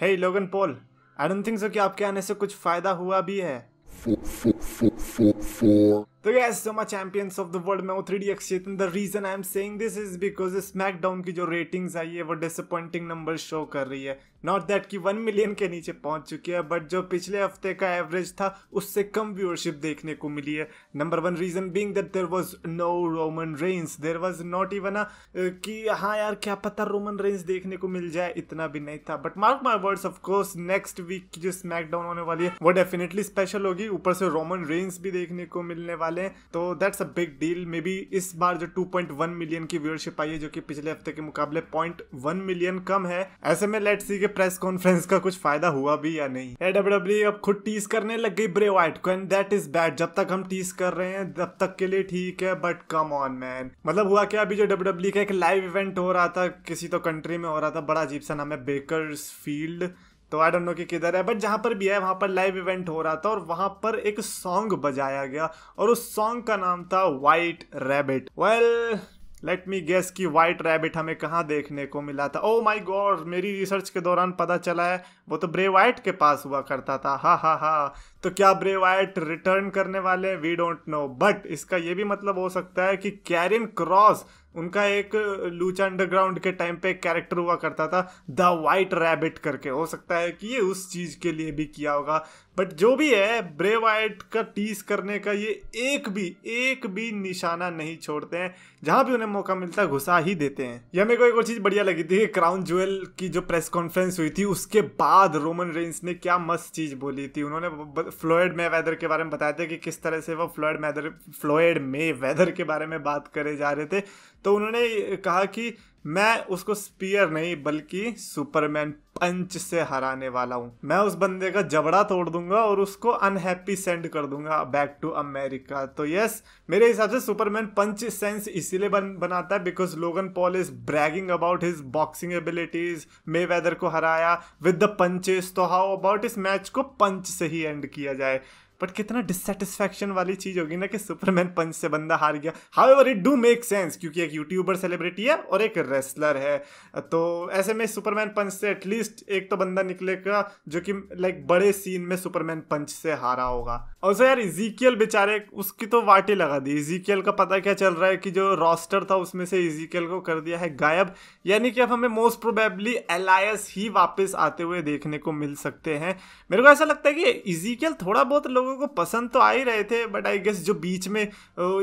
हे लोगन पोल I don't think so कि आपके आने से कुछ फायदा हुआ भी है फो, फो, फो, फो, फो. फो. तो ये so much champions of the world मैं वो थ्री डी एक्सचेतन the reason I am saying this is because SmackDown की जो रेटिंग्स आई है वो डिसअपॉइंटिंग नंबर शो कर रही है नॉट दैट कि वन मिलियन के नीचे पहुंच चुकी है बट जो पिछले हफ्ते का एवरेज था उससे कम व्यूअरशिप देखने को मिली है number one reason being that there was no Roman Reigns there was not even a कि हाँ यार क्या पता रोमन रेंस देखने को मिल जाए इतना भी नहीं था but mark my words of course next week की जो स्मैकडाउन होने वाली है वो डेफिनेटली स्पेशल होगी ऊपर से रोमन रेंस भी देखने को मिलने वाली वाले हैं तो that's a big deal maybe इस बार जो 2.1 मिलियन की व्यूअरशिप आई है जो कि पिछले हफ्ते के मुकाबले 0.1 मिलियन कम है ऐसे में लेट्स सी के प्रेस कॉन्फ्रेंस का कुछ फायदा हुआ भी या नहीं डब्ल्यू अब खुद टीस करने लग गई ब्रे वाइट को एंड दैट इज बैड जब तक हम टीस कर रहे हैं तब तक के लिए ठीक है बट कम ऑन मैन मतलब हुआ क्या अभी जो डब्ल्यू e का एक लाइव इवेंट हो रहा था किसी तो कंट्री में हो रहा था बड़ा अजीब सा नाम है बेकर फील्ड तो आई डोंट नो कि किधर है बट जहाँ पर भी है वहाँ पर लाइव इवेंट हो रहा था और वहाँ पर एक सॉन्ग बजाया गया और उस सॉन्ग का नाम था white rabbit well let me guess कि वाइट रैबिट हमें कहाँ देखने को मिला था ओ माई गॉड मेरी रिसर्च के दौरान पता चला है वो तो ब्रे वाइट के पास हुआ करता था हा हा हा तो क्या ब्रे वाइट रिटर्न करने वाले वी डोंट नो बट इसका ये भी मतलब हो सकता है कि कैरिन क्रॉस उनका एक लूचा अंडरग्राउंड के टाइम पे एक कैरेक्टर हुआ करता था द वाइट रैबिट करके हो सकता है कि ये उस चीज़ के लिए भी किया होगा बट जो भी है ब्रे वाइट का टीस करने का ये एक भी एक भी निशाना नहीं छोड़ते हैं जहां भी उन्हें मौका मिलता है घुसा ही देते हैं यह मेरे को एक और चीज़ बढ़िया लगी थी कि क्राउन ज्वेल की जो प्रेस कॉन्फ्रेंस हुई थी उसके बाद रोमन रेंस ने क्या मस्त चीज़ बोली थी उन्होंने फ्लोइड मे वेदर के बारे में बताया था कि किस तरह से वो फ्लोइड मैदर फ्लोइड मे वेदर के बारे में बात करे जा रहे थे तो उन्होंने कहा कि मैं उसको स्पीयर नहीं बल्कि सुपरमैन पंच से हराने वाला हूँ मैं उस बंदे का जबड़ा तोड़ दूंगा और उसको अनहैप्पी सेंड कर दूंगा बैक टू अमेरिका तो यस मेरे हिसाब से सुपरमैन पंच सेंस इसीलिए बन बनाता है because Logan Paul is bragging about his boxing abilities Mayweather को हराया विद द पंचेस तो हाउ अबाउट इस मैच को पंच से ही एंड किया जाए बट कितना डिससेटिस्फैक्शन वाली चीज़ होगी ना कि सुपरमैन पंच से बंदा हार गया however it do make sense क्योंकि एक यूट्यूबर सेलिब्रिटी है और एक रेसलर है तो ऐसे में सुपरमैन पंच से एटलीस्ट एक तो बंदा निकलेगा जो कि लाइक बड़े सीन में सुपरमैन पंच से हारा होगा और सो यार इजिकियल बेचारे उसकी तो वाटे लगा दी इजिकियल का पता क्या चल रहा है कि जो रॉस्टर था उसमें से इजीकियल को कर दिया है गायब यानी कि अब हमें मोस्ट प्रोबेबली एलायस ही वापस आते हुए देखने को मिल सकते हैं मेरे को ऐसा लगता है कि इजिकियल थोड़ा बहुत लोग लोगों को पसंद तो आ ही रहे थे बट आई गेस जो बीच में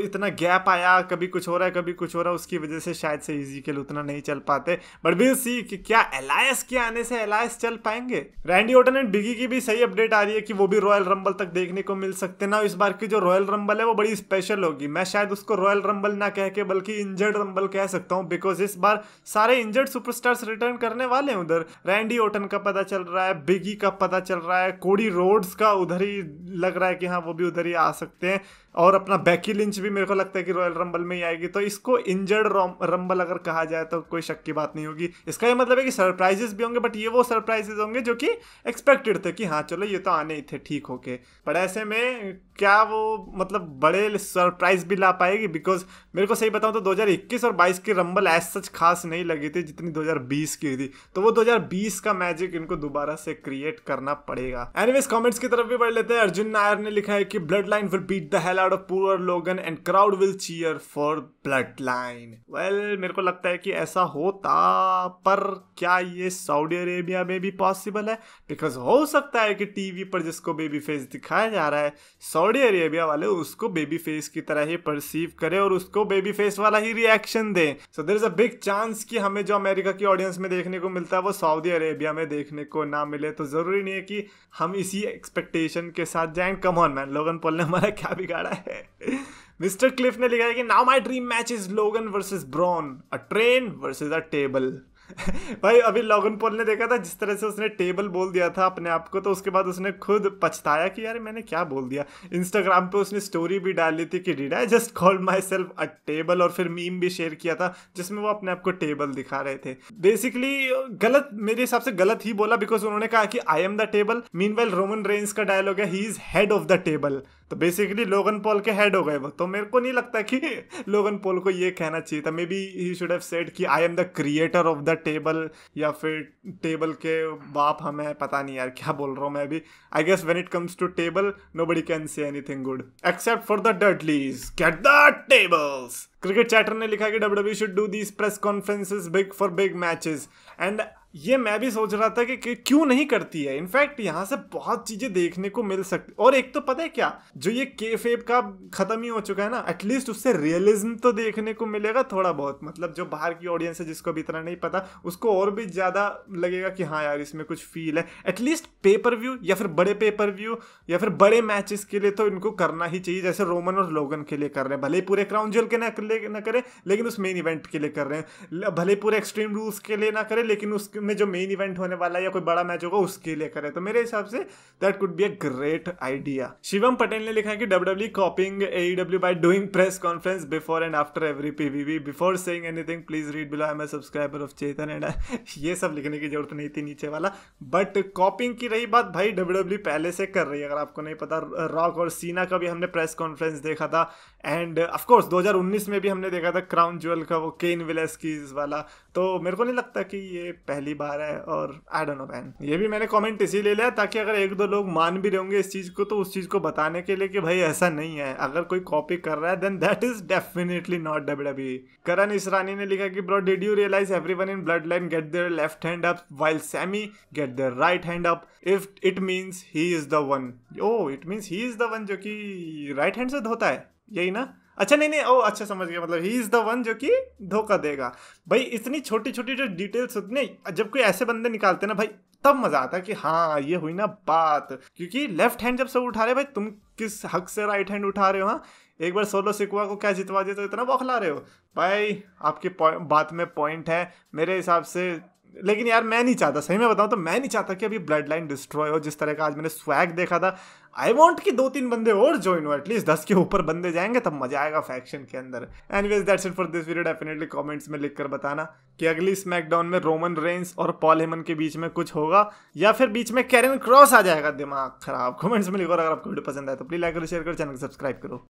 इतना गैप आया कभी कुछ हो रहा है कभी कुछ हो रहा है उसकी वजह से शायद से इजी के उतना नहीं चल पाते बट विल सी कि क्या एलायस के आने से एलायस चल पाएंगे रैंडी ओटन एंड बिगी की भी सही अपडेट आ रही है कि वो भी रॉयल रंबल तक देखने को मिल सकते ना इस बार की जो रॉयल रंबल है वो बड़ी स्पेशल होगी मैं शायद उसको रॉयल रंबल ना कह के बल्कि इंजर्ड रंबल कह सकता हूँ बिकॉज इस बार सारे इंजर्ड सुपरस्टार्स रिटर्न करने वाले हैं उधर रैंडी ओटन का पता चल रहा है बिगी का पता चल रहा है कोडी रोड्स का उधर ही लग लग रहा है कि हाँ वो भी उधर ही आ सकते हैं और अपना बैकी लिंच भी मेरे को लगता है कि रॉयल रंबल में ही आएगी तो इसको इंजर्ड रंबल अगर कहा जाए तो कोई शक की बात नहीं होगी इसका ये मतलब है कि सरप्राइजेस भी होंगे बट ये वो सरप्राइजेस होंगे जो कि एक्सपेक्टेड थे कि हाँ चलो ये तो आने ही थे ठीक होके पर ऐसे में क्या वो मतलब बड़े सरप्राइज भी ला पाएगी बिकॉज मेरे को सही बताऊँ तो 2021 और 22 की रंबल एज सच खास नहीं लगी थी जितनी 2020 की थी तो वो 2020 का मैजिक इनको दोबारा से क्रिएट करना पड़ेगा एनीवेज कमेंट्स की तरफ भी बढ़ लेते हैं अर्जुन एम्पायर ने लिखा है कि bloodline will beat the hell out of poor Logan and crowd will cheer for bloodline well मेरे को लगता है कि ऐसा होता पर क्या ये सऊदी अरेबिया में भी पॉसिबल है बिकॉज हो सकता है कि टीवी पर जिसको बेबी फेस दिखाया जा रहा है सऊदी अरेबिया वाले उसको बेबी फेस की तरह ही परसीव करें और उसको बेबी फेस वाला ही रिएक्शन दें so there is a big chance कि हमें जो अमेरिका की ऑडियंस में देखने को मिलता है वो सऊदी अरेबिया में देखने को ना मिले तो जरूरी नहीं है कि हम इसी एक्सपेक्टेशन के साथ जाएं and come on man Logan Paul ने हमारा क्या बिगाड़ा है मिस्टर क्लिफ ने लिखा है कि now my dream match is Logan versus Braun a train versus a table भाई अभी लॉगन पॉल ने देखा था जिस तरह से उसने टेबल बोल दिया था अपने आप को तो उसके बाद उसने खुद पछताया कि यार मैंने क्या बोल दिया इंस्टाग्राम पे उसने स्टोरी भी डाली थी कि did I just call myself a table और फिर मीम भी शेयर किया था जिसमें वो अपने आप को टेबल दिखा रहे थे बेसिकली गलत मेरे हिसाब से गलत ही बोला बिकॉज उन्होंने कहा कि I am the table mean well Roman Reigns का डायलॉग है he is head of the table तो बेसिकली लोगन पॉल के हेड हो गए वो तो मेरे को नहीं लगता कि लोगन पॉल को ये कहना चाहिए था maybe he should have said कि I am the creator of the table या फिर टेबल के बाप हमें पता नहीं यार क्या बोल रहा हूँ मैं अभी I guess when it comes to table nobody can say anything good except for the Dudleys get the tables cricket chatter ने लिखा कि W should do these press conferences big for big matches and ये मैं भी सोच रहा था कि, क्यों नहीं करती है इनफैक्ट यहाँ से बहुत चीजें देखने को मिल सकती और एक तो पता है क्या जो ये के फेब का खत्म ही हो चुका है ना एटलीस्ट उससे रियलिज्म तो देखने को मिलेगा थोड़ा बहुत मतलब जो बाहर की ऑडियंस है जिसको अभी इतना नहीं पता उसको और भी ज्यादा लगेगा कि हाँ यार इसमें कुछ फील है एटलीस्ट पेपर व्यू या फिर बड़े पेपर व्यू या फिर बड़े मैचेस के लिए तो इनको करना ही चाहिए जैसे रोमन और लोगन के लिए कर रहे हैं भले पूरे क्राउन जेल के ना ना करें लेकिन उस मेन इवेंट के लिए कर रहे हैं भले पूरे एक्सट्रीम रूल्स के लिए ना करें लेकिन उसके में जो मेन इवेंट होने वाला है या कोई बड़ा मैच होगा उसके लिए करें तो मेरे हिसाब से that could be a great idea Shivam Patel ने लिखा है कि W W copying A W by doing press conference before and after every P V V before saying anything please read below I am subscriber of Chetan and ये सब लिखने की जरूरत नहीं थी नीचे वाला बट कॉपिंग की रही बात भाई डब्ल्यू डब्ल्यू e पहले से कर रही है अगर आपको नहीं पता रॉक और सीना का भी हमने प्रेस कॉन्फ्रेंस देखा था एंड ऑफकोर्स दो हजार उन्नीस में भी हमने देखा था क्राउन ज्वेल का वो केन विलेस की वाला तो मेरे को नहीं लगता कि ये पहली बार है और आई डोंट नो मैन ये भी मैंने कमेंट ले लिया ताकि अगर एक दो लोग मान भी रहे होंगे इस चीज़ को तो उस चीज़ को बताने के लिए कि भाई ऐसा नहीं है अगर कोई कॉपी कर रहा है then that is definitely not W W Karan Israni ने लिखा कि bro did you realise everyone in bloodline get their left hand up while Sami get their right hand up if it means he is the one oh it means he is the one जो कि right hand से धोता है यही ना अच्छा नहीं नहीं ओ अच्छा समझ गया मतलब ही इज़ द वन जो कि धोखा देगा भाई इतनी छोटी छोटी जो डिटेल्स होती उतने जब कोई ऐसे बंदे निकालते ना भाई तब मजा आता है कि हाँ ये हुई ना बात क्योंकि लेफ्ट हैंड जब सब उठा रहे भाई तुम किस हक से राइट हैंड उठा रहे हो हाँ एक बार सोलो सिकुआ को क्या जितवा देते हो इतना बौखला रहे हो भाई आपकी बात में पॉइंट है मेरे हिसाब से लेकिन यार मैं नहीं चाहता सही में बताऊँ तो मैं नहीं चाहता कि अभी ब्लड लाइन डिस्ट्रॉय हो जिस तरह का आज मैंने स्वैग देखा था आई वॉन्ट कि दो तीन बंदे और ज्वाइन हो एटलीस्ट दस के ऊपर बंदे जाएंगे तब मजा आएगा फैक्शन के अंदर anyways that's it for this video definitely comments में लिखकर बताना कि अगली स्मैकडाउन में रोमन रेंस और पॉल हेमन के बीच में कुछ होगा या फिर बीच में कैरन क्रॉस आ जाएगा दिमाग खराब कमेंट्स में लिखो अगर आपको वीडियो पसंद आए तो प्लीज लाइक करो शेयर करो चैनल को सब्सक्राइब करो